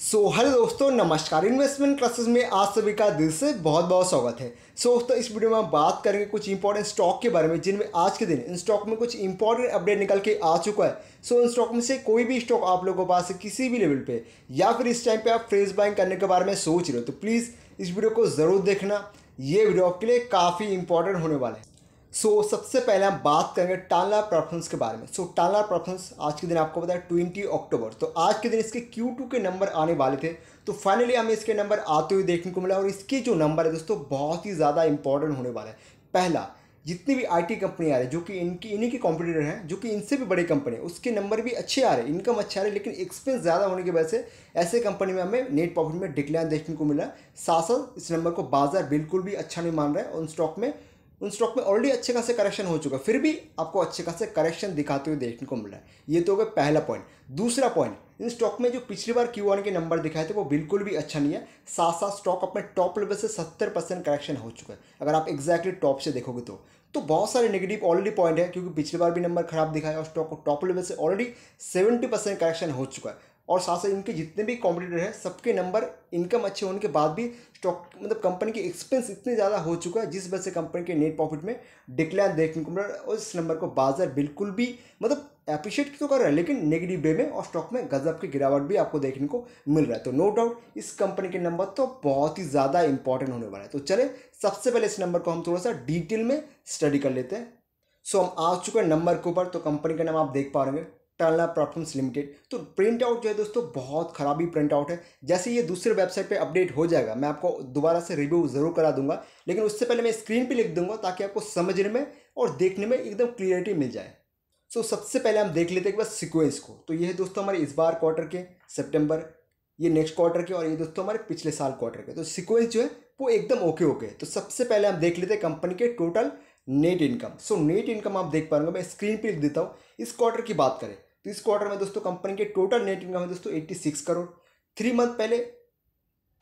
सो so, hello दोस्तों नमस्कार investment classes में आज सभी का दिल से बहुत बहुत स्वागत है सो so, दोस्तों इस वीडियो में हम बात करेंगे कुछ इंपॉर्टेंट स्टॉक के बारे में जिनमें आज के दिन इन स्टॉक में कुछ इंपॉर्टेंट अपडेट निकल के आ चुका है सो so, इन स्टॉक में से कोई भी स्टॉक आप लोगों के पास किसी भी लेवल पर या फिर इस टाइम पर आप फ्रेश बाइंग करने के बारे में सोच रहे हो तो प्लीज़ इस वीडियो को ज़रूर देखना ये वीडियो आपके लिए काफ़ी इंपॉर्टेंट होने वाला है सो so, सबसे पहले हम बात करेंगे टालना प्रेफरेंस के बारे में सो so, टालना प्रेफरेंस आज के दिन आपको पता है ट्वेंटी अक्टूबर तो आज के दिन इसके क्यू टू के नंबर आने वाले थे तो फाइनली हमें इसके नंबर आते हुए देखने को मिला और इसके जो नंबर है दोस्तों बहुत ही ज़्यादा इंपॉर्टेंट होने वाला है पहला जितनी भी आईटी कंपनी आ रही है जो कि इनकी इन्हीं के कॉम्पिटिटर हैं जो कि इनसे भी बड़ी कंपनी है उसके नंबर भी अच्छे आ रहे हैं इनकम अच्छा आ रहा है लेकिन एक्सपेंस ज़्यादा होने की वजह से ऐसे कंपनी में हमें नेट प्रॉफिट में डिक्लाइन देखने को मिला साथ साथ इस नंबर को बाजार बिल्कुल भी अच्छा नहीं मान रहा है और स्टॉक में उन स्टॉक में ऑलरेडी अच्छे खासे करेक्शन हो चुका फिर भी आपको अच्छे खासे करेक्शन दिखाते हुए देखने को मिल रहा है ये तो हो गया पहला पॉइंट दूसरा पॉइंट इन स्टॉक में जो पिछली बार क्यू के नंबर दिखाए थे वो बिल्कुल भी अच्छा नहीं है साथ साथ स्टॉक अपने टॉप लेवल से सत्तर परसेंट करेक्शन हो चुका है अगर आप एक्जैक्टली टॉप से देखोगे तो तो बहुत सारे नेगेटिव ऑलरेडी पॉइंट है क्योंकि पिछली बार भी नंबर खराब दिखाया और स्टॉक को टॉप लेवल से ऑलरेडी सेवेंटी परसेंट करेक्शन हो चुका है और साथ साथ इनके जितने भी कॉम्पिटेटर हैं सबके नंबर इनकम अच्छे होने के बाद भी स्टॉक मतलब कंपनी के एक्सपेंस इतने ज़्यादा हो चुका है जिस वजह से कंपनी के नेट प्रॉफिट में डिक्लाइन देखने को मिल रहा है और इस नंबर को बाजार बिल्कुल भी मतलब अप्रिशिएट तो कर रहा है लेकिन नेगेटिव वे में और स्टॉक में गजब की गिरावट भी आपको देखने को मिल रहा है तो नो डाउट इस कंपनी के नंबर तो बहुत ही ज़्यादा इंपॉर्टेंट होने वाला है तो चले सबसे पहले इस नंबर को हम थोड़ा सा डिटेल में स्टडी कर लेते हैं सो हम आ चुके हैं नंबर के ऊपर तो कंपनी का नाम आप देख पा रहे टर्नला प्लेटफॉर्म्स लिमिटेड तो प्रिंट आउट जो है दोस्तों बहुत खराबी प्रिंट आउट है जैसे ये दूसरे वेबसाइट पे अपडेट हो जाएगा मैं आपको दोबारा से रिव्यू ज़रूर करा दूंगा लेकिन उससे पहले मैं स्क्रीन पे लिख दूंगा ताकि आपको समझने में और देखने में एकदम क्लियरिटी मिल जाए सो so, सबसे पहले हम देख लेते हैं एक बार सिक्वेंस को तो ये है दोस्तों हमारे इस बार क्वार्टर के सेप्टेम्बर ये नेक्स्ट क्वार्टर के और ये दोस्तों हमारे पिछले साल क्वार्टर के तो सिक्वेंस जो है वो एकदम ओके ओके तो सबसे पहले हम देख लेते हैं कंपनी के total net income so net income आप देख पाएंगे मैं स्क्रीन पर लिख देता हूँ इस क्वार्टर की बात करें तो इस क्वार्टर में दोस्तों कंपनी के टोटल नेट इनकम है दोस्तों eighty six crore three month पहले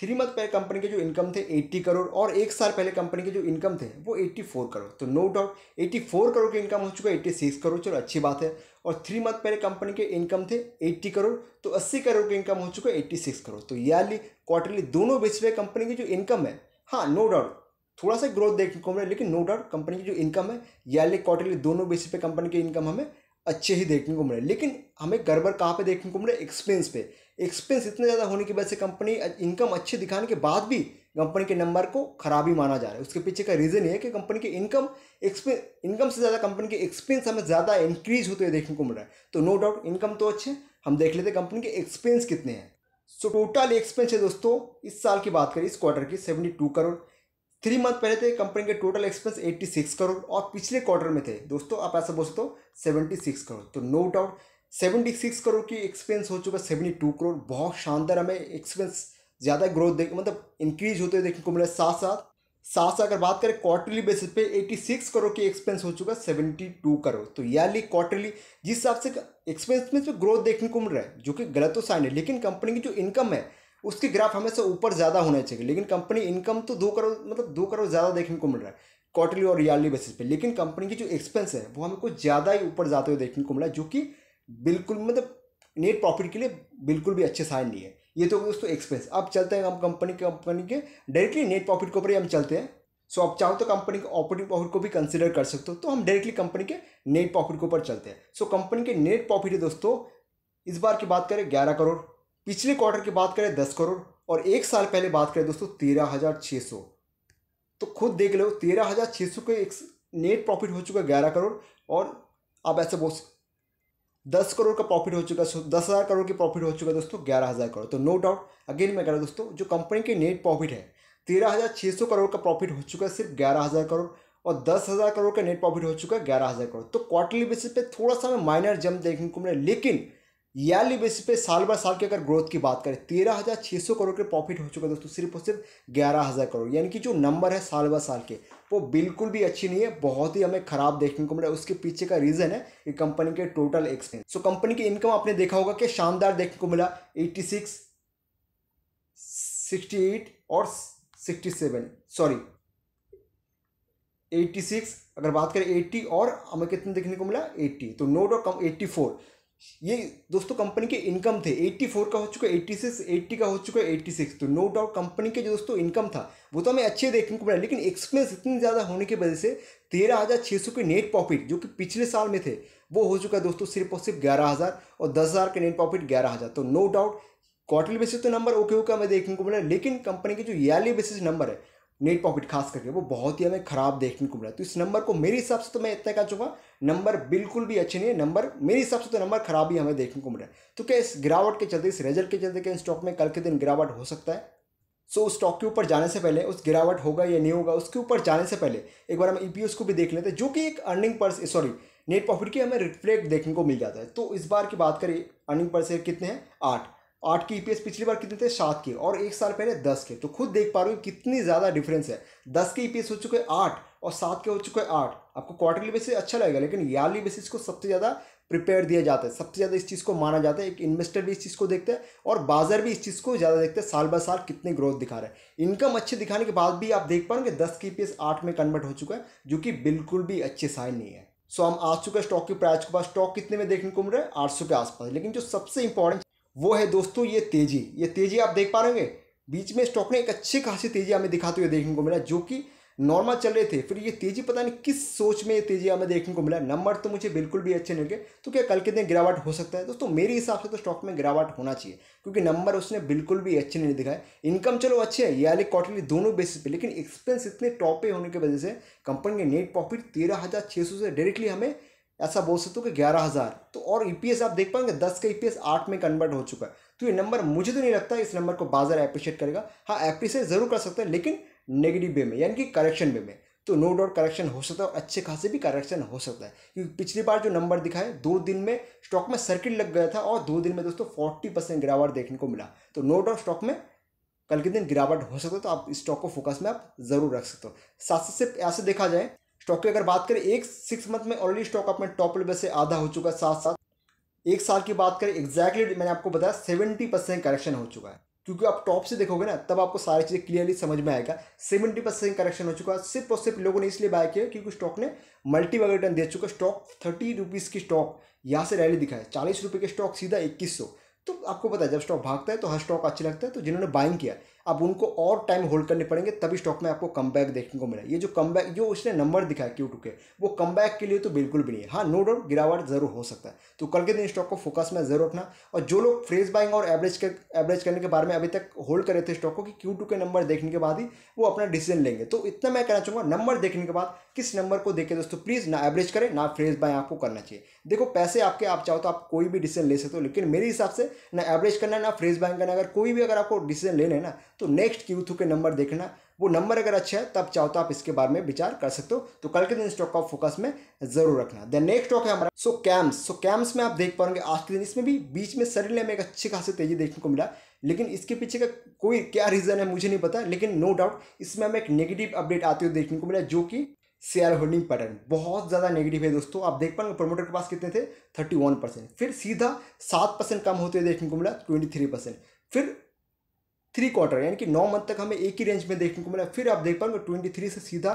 थ्री मंथ पहले कंपनी के जो इनकम थे एट्टी करोड़ और एक साल पहले कंपनी के जो इनकम थे वो एट्टी फोर करोड़ तो no doubt eighty four crore की इनकम हो चुका है एट्टी सिक्स करोड़ चलो अच्छी बात है और थ्री मंथ पहले कंपनी के इनकम थे एट्टी करोड़ तो अस्सी करोड़ की इनकम हो चुका है एट्टी सिक्स करोड़ तो ईयरली क्वार्टरली दोनों बेच रहे कंपनी की जो इनकम है हाँ नो डाउट थोड़ा सा ग्रोथ देखने को मिला लेकिन नो डाउट कंपनी की जो इनकम है ईयरली क्वार्टरली दोनों बेसिस पे कंपनी की इनकम हमें अच्छे ही देखने को मिले लेकिन हमें गड़बड़ कहाँ पे देखने को मिले एक्सपेंस पे एक्सपेंस इतने ज़्यादा होने की वजह से कंपनी इनकम अच्छे दिखाने के बाद भी कंपनी के नंबर को खराबी माना जा रहा है उसके पीछे का रीज़न ये है कि कंपनी की इनकम एक्सपेंस इनकम से ज़्यादा कंपनी के एक्सपेंस हमें ज़्यादा इंक्रीज होते हुए देखने को मिल रहा है तो नो डाउट इनकम तो अच्छे हम देख लेते कंपनी के एक्सपेंस कितने हैं सो टोटल एक्सपेंस है दोस्तों इस साल की बात करें इस क्वार्टर की seventy two crore three month पहले थे कंपनी के total expense eighty six crore और पिछले क्वार्टर में थे दोस्तों आप ऐसा बोल सकते हो सेवेंटी करोड़ तो no doubt seventy six crore की एक्सपेंस हो चुका है सेवेंटी टू करोड़ बहुत शानदार हमें एक्सपेंस ज़्यादा ग्रोथ देख मतलब इंक्रीज होते हुए देखने को मिला साथ साथ साथ साथ अगर बात करें क्वार्टरली बेसिस पे सिक्स करोड़ की एक्सपेंस हो चुका है टू करोड़ तो ईयरली क्वार्टरली जिस हिसाब से एक्सपेंस में जो तो ग्रोथ देखने को मिल रहा है जो कि गलत तो साइन है लेकिन कंपनी की जो इनकम है उसके ग्राफ हमेशा ऊपर ज़्यादा होने चाहिए लेकिन कंपनी इनकम तो दो करोड़ मतलब दो करोड़ ज़्यादा देखने को मिल रहा है क्वार्टरली और ईयरली बेसिस पे लेकिन कंपनी की जो एक्सपेंस है वो हमें कुछ ज़्यादा ही ऊपर जाते हुए देखने को मिला जो कि बिल्कुल मतलब नेट प्रॉफिट के लिए बिल्कुल भी अच्छे साइन नहीं है ये तो दोस्तों एक्सपेंस अब चलते हैं हम कंपनी के कंपनी के डायरेक्टली नेट प्रॉफिट के ऊपर ही हम चलते हैं सो आप चाहो तो कंपनी के ऑपरेटिंग प्रॉफिट को भी कंसिडर कर सकते हो तो हम डायरेक्टली कंपनी के नेट प्रॉफिट के ऊपर चलते हैं सो कंपनी के नेट प्रॉफिट है दोस्तों इस बार की बात करें ग्यारह करोड़ पिछले क्वार्टर की बात करें दस करोड़ और एक साल पहले बात करें दोस्तों तेरह हज़ार छः सौ तो खुद देख लो तेरह हज़ार छः सौ के एक नेट प्रॉफिट हो चुका है ग्यारह करोड़ और आप ऐसे बोल दस करोड़ का प्रॉफिट हो चुका है दस हज़ार करोड़ की प्रॉफिट हो चुका है दोस्तों ग्यारह हज़ार करोड़ तो नो डाउट अगेन मैं कह रहा हूँ दोस्तों जो कंपनी के नेट प्रॉफिट है तेरह हज़ार छः सौ करोड़ का प्रॉफिट हो चुका है सिर्फ ग्यारह हज़ार करोड़ और दस हज़ार करोड़ का नेट प्रॉफिट हो चुका है ग्यारह हज़ार करोड़ तो क्वार्टरली बेसिस पे थोड़ा सा मैं माइनर जंप देखने को मिला लेकिन ईयरली बेसिस पे साल बाय साल की अगर ग्रोथ की बात करें तेरह हज़ार छः सौ करोड़ के प्रॉफिट हो चुका है दोस्तों सिर्फ और सिर्फ ग्यारह हज़ार करोड़ यानी कि जो नंबर है साल बाय साल के वो बिल्कुल भी अच्छी नहीं है बहुत ही हमें खराब देखने को मिला उसके पीछे का रीज़न है कि कंपनी के टोटल एक्सपेंस सो कंपनी की इनकम आपने देखा होगा कि शानदार देखने को मिला एट्टी सिक्स सिक्सटी एट और sixty seven sorry eighty six अगर बात करें एट्टी और हमें कितने देखने को मिला एट्टी तो नोट और कम एट्टी फोर ये दोस्तों कंपनी के इनकम थे 84 का हो चुका है 86 80 का हो चुका है 86 तो नो डाउट कंपनी के जो दोस्तों इनकम था वो तो हमें अच्छे देखने को मिला लेकिन एक्सपेंस इतनी ज़्यादा होने की वजह से तेरह हज़ार छः सौ के नेट प्रॉफिट जो कि पिछले साल में थे वो हो चुका है दोस्तों सिर्फ और सिर्फ ग्यारह हज़ार और दस हज़ार के नेट प्रॉफिट ग्यारह हज़ार तो नो डाउट क्वार्टरली बेसिस तो नंबर ओके ओके हमें देखने को मिला लेकिन कंपनी के जो ईयरली बेसिस नंबर है नेट प्रॉफिट खास करके वो बहुत ही हमें खराब देखने को मिला तो इस नंबर को मेरे हिसाब से तो मैं इतना कह चुका नंबर बिल्कुल भी अच्छे नहीं है नंबर मेरे हिसाब से तो नंबर खराब ही हमें देखने को मिला है तो क्या इस गिरावट के चलते इस रिजल्ट के चलते क्या स्टॉक में कल के दिन गिरावट हो सकता है सो so, उस स्टॉक के ऊपर जाने से पहले उस गिरावट होगा या नहीं होगा उसके ऊपर जाने से पहले एक बार हम ई e को भी देख लेते हैं जो कि एक अर्निंग पर्स सॉरी नेट प्रॉफिट की हमें रिफ्लेक्ट देखने को मिल जाता है तो इस बार की बात करें अर्निंग पर्स कितने हैं आठ आठ के ईपीएस e पिछली बार कितने थे सात के और एक साल पहले दस के तो खुद देख पा रहे हो कितनी ज़्यादा डिफरेंस है दस के ईपीएस e हो चुके आठ और सात के हो चुके आठ आपको क्वार्टरली बेसिस अच्छा लगेगा लेकिन ईयरली बेसिस को सबसे ज़्यादा प्रिपेयर दिया जाता है सबसे ज़्यादा इस चीज़ को माना जाता है एक इन्वेस्टर भी इस चीज़ को देखते हैं और बाजार भी इस चीज़ को ज़्यादा देखते हैं साल बाय साल कितने ग्रोथ दिखा रहे हैं इनकम अच्छे दिखाने के बाद भी आप देख पाएंगे दस के पी e आठ में कन्वर्ट हो चुका है जो कि बिल्कुल भी अच्छे साइन नहीं है सो so, हम आ चुके स्टॉक के प्राइस के पास स्टॉक कितने में देखने को मिल रहा है आठ सौ के आसपास लेकिन जो सबसे इंपॉर्टेंट वो है दोस्तों ये तेज़ी ये तेज़ी आप देख पा रहे होंगे बीच में स्टॉक ने एक अच्छी खासी तेज़ी हमें दिखाते हुए देखने को मिला जो कि नॉर्मल चल रहे थे फिर ये तेज़ी पता नहीं किस सोच में ये तेज़ी हमें देखने को मिला नंबर तो मुझे बिल्कुल भी अच्छे नहीं लगे तो क्या कल के दिन गिरावट हो सकता है दोस्तों मेरे हिसाब से तो स्टॉक में गिरावट होना चाहिए क्योंकि नंबर उसने बिल्कुल भी अच्छे नहीं दिखाए इनकम चलो अच्छे है याली क्वार्टरली दोनों बेसिस पे लेकिन एक्सपेंस इतने टॉप पे होने की वजह से कंपनी के नेट प्रॉफिट तेरह से डायरेक्टली हमें ऐसा बोल सकते हो कि ग्यारह हज़ार तो और ई e आप देख पाएंगे दस का ई e पी आठ में कन्वर्ट हो चुका है तो ये नंबर मुझे तो नहीं लगता इस नंबर को बाजार अप्रिशिएट करेगा हाँ अप्रिशिएट ज़रूर कर सकते हैं लेकिन नेगेटिव वे में यानी कि करेक्शन वे में तो नो डाउट करेक्शन हो सकता है और अच्छे खासे भी करेक्शन हो सकता है क्योंकि पिछली बार जो नंबर दिखाए दो दिन में स्टॉक में सर्किट लग गया था और दो दिन में दोस्तों फोर्टी परसेंट गिरावट देखने को मिला तो नो डाउट स्टॉक में कल के दिन गिरावट हो सकता है तो आप स्टॉक को फोकस में आप जरूर रख सकते हो साथ साथ सिर्फ ऐसे देखा जाए स्टॉक की अगर बात करें एक सिक्स मंथ में ऑलरेडी स्टॉक अपने टॉप लेवल से आधा हो चुका है साथ साथ एक साल की बात करें एग्जैक्टली मैंने आपको बताया सेवेंटी परसेंट करेक्शन हो चुका है क्योंकि आप टॉप से देखोगे ना तब आपको सारी चीज़ें क्लियरली समझ में आएगा सेवेंटी परसेंट करेक्शन हो चुका है सिर्फ और सिर्फ लोगों ने इसलिए बाय किया क्योंकि स्टॉक ने मल्टीपल रिटर्न दे चुका स्टॉक थर्टी रुपीज़ की स्टॉक यहाँ से रैली दिखाए है चालीस रुपये के स्टॉक सीधा इक्कीस सौ तो आपको पता है जब स्टॉक भागता है तो हर स्टॉक अच्छा लगता है तो जिन्होंने बाइंग किया अब उनको और टाइम होल्ड करने पड़ेंगे तभी स्टॉक में आपको कम देखने को मिला ये जो कम जो उसने नंबर दिखाया क्यू टू के वो कम के लिए तो बिल्कुल भी नहीं है हाँ नो डाउट गिरावट जरूर हो सकता है तो कल के दिन स्टॉक को फोकस में जरूर रखना और जो लोग फ्रेज बाइंग और एवरेज के एवरेज करने के बारे में अभी तक होल्ड कर रहे थे स्टॉक को कि क्यू के नंबर देखने के बाद ही वो अपना डिसीजन लेंगे तो इतना मैं कहना चाहूँगा नंबर देखने के बाद किस नंबर को देखें दोस्तों प्लीज़ ना एवरेज करें ना फ्रेज बाइंग आपको करना चाहिए देखो पैसे आपके आप चाहो तो आप कोई भी डिसीजन ले सकते हो लेकिन मेरे हिसाब से ना एवरेज करना ना फ्रेज बाइंग करना अगर कोई भी अगर आपको डिसीजन ले लेना तो नेक्स्ट क्यू थ्रू के नंबर देखना वो नंबर अगर अच्छा है तब चाहो तो आप इसके बारे में विचार कर सकते हो तो कल के दिन स्टॉक का फोकस में जरूर रखना देन नेक्स्ट स्टॉक है हमारा सो कैम्स सो कैम्स में आप देख पाओगे आज के दिन इसमें भी बीच में शरीर में एक अच्छी खासी तेजी देखने को मिला लेकिन इसके पीछे का कोई क्या रीज़न है मुझे नहीं पता लेकिन नो डाउट इसमें हमें एक नेगेटिव अपडेट आते हुए देखने को मिला जो कि शेयर होल्डिंग पैटर्न बहुत ज़्यादा नेगेटिव है दोस्तों आप देख पाएंगे प्रमोटर के पास कितने थे थर्टी वन परसेंट फिर सीधा सात परसेंट कम होते हुए देखने को मिला ट्वेंटी थ्री परसेंट फिर थ्री क्वार्टर यानी कि नौ मंथ तक हमें एक ही रेंज में देखने को मिला फिर आप देख पाएंगे ट्वेंटी थ्री से सीधा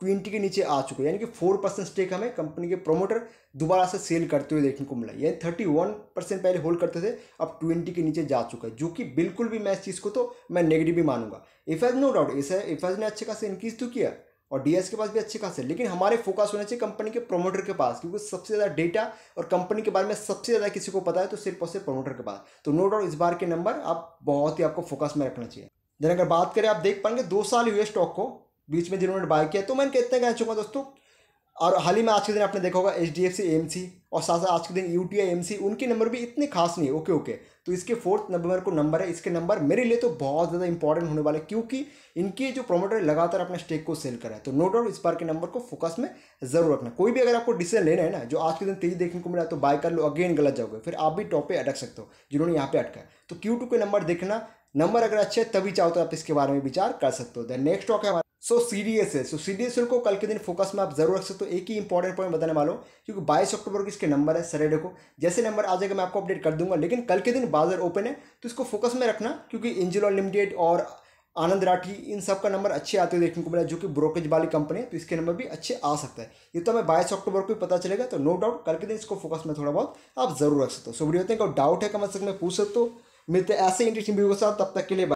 ट्वेंटी के नीचे आ चुके यानी कि फोर परसेंट स्टेक हमें कंपनी के प्रोमोटर दोबारा से सेल करते हुए देखने को मिला यानी थर्टी वन परसेंट पहले होल्ड करते थे अब ट्वेंटी के नीचे जा चुका है जो कि बिल्कुल भी मैं इस चीज़ को तो मैं नेगेटिव भी मानूंगा एज नो डाउट इस एज ने अच्छे खासे इंक्रीज तो किया और डीएस के पास भी अच्छे है लेकिन हमारे फोकस होना चाहिए कंपनी के प्रमोटर के पास क्योंकि सबसे ज़्यादा डेटा और कंपनी के बारे में सबसे ज़्यादा किसी को पता है तो सिर्फ और सिर्फ प्रमोटर के पास तो नो डाउट इस बार के नंबर आप बहुत ही आपको फोकस में रखना चाहिए देन अगर बात करें आप देख पाएंगे दो साल हुए स्टॉक को बीच में जिन्होंने बाय किया तो मैंने कहते हैं कह चुका दोस्तों और हाल ही में आज के दिन आपने देखा होगा H D F C M C और साथ साथ आज के दिन U T I M C उनके नंबर भी इतने खास नहीं है ओके ओके तो इसके फोर्थ नंबर को नंबर है इसके नंबर मेरे लिए तो बहुत ज़्यादा इंपॉर्टेंट होने वाले क्योंकि इनके जो प्रोमोटर लगातार अपने स्टेक को सेल करा है तो नो डाउट इस बार के नंबर को फोकस में जरूर रखना कोई भी अगर आपको डिसीजन लेना है ना जो आज के दिन तेजी देखने को मिला तो बाय कर लो अगेन गलत जाओगे फिर आप भी टॉप पे अटक सकते हो जिन्होंने यहाँ पे अटका है तो क्यू टू के नंबर देखना नंबर अगर अच्छे है तभी चाहो तो आप इसके बारे में विचार कर सकते हो देन नेक्स्ट टॉक है सो सीरियस है सो एल को कल के दिन फोकस में आप जरूर रख सकते हो एक ही इंपॉर्टेंट पॉइंट बताने वाला हूँ क्योंकि बाईस अक्टूबर को इसके नंबर है सैटरडे को जैसे नंबर आ जाएगा मैं आपको अपडेट कर दूंगा लेकिन कल के दिन बाजार ओपन है तो इसको फोकस में रखना क्योंकि इंजिल लिमिटेड और आनंद राठी इन सब का नंबर अच्छे आते हुए देखने को मिला जो कि ब्रोकेज वाली कंपनी है तो इसके नंबर भी अच्छे आ सकता है ये तो हमें बाईस अक्टूबर को ही पता चलेगा तो नो डाउट कल के दिन इसको फोकस में थोड़ा बहुत आप जरूर रख सकते हो सो वीडियो हैं कोई डाउट है कमेंट कम में पूछ सकते हो मिलते ऐसे इंटरेस्टिंग व्यू के साथ तब तक के लिए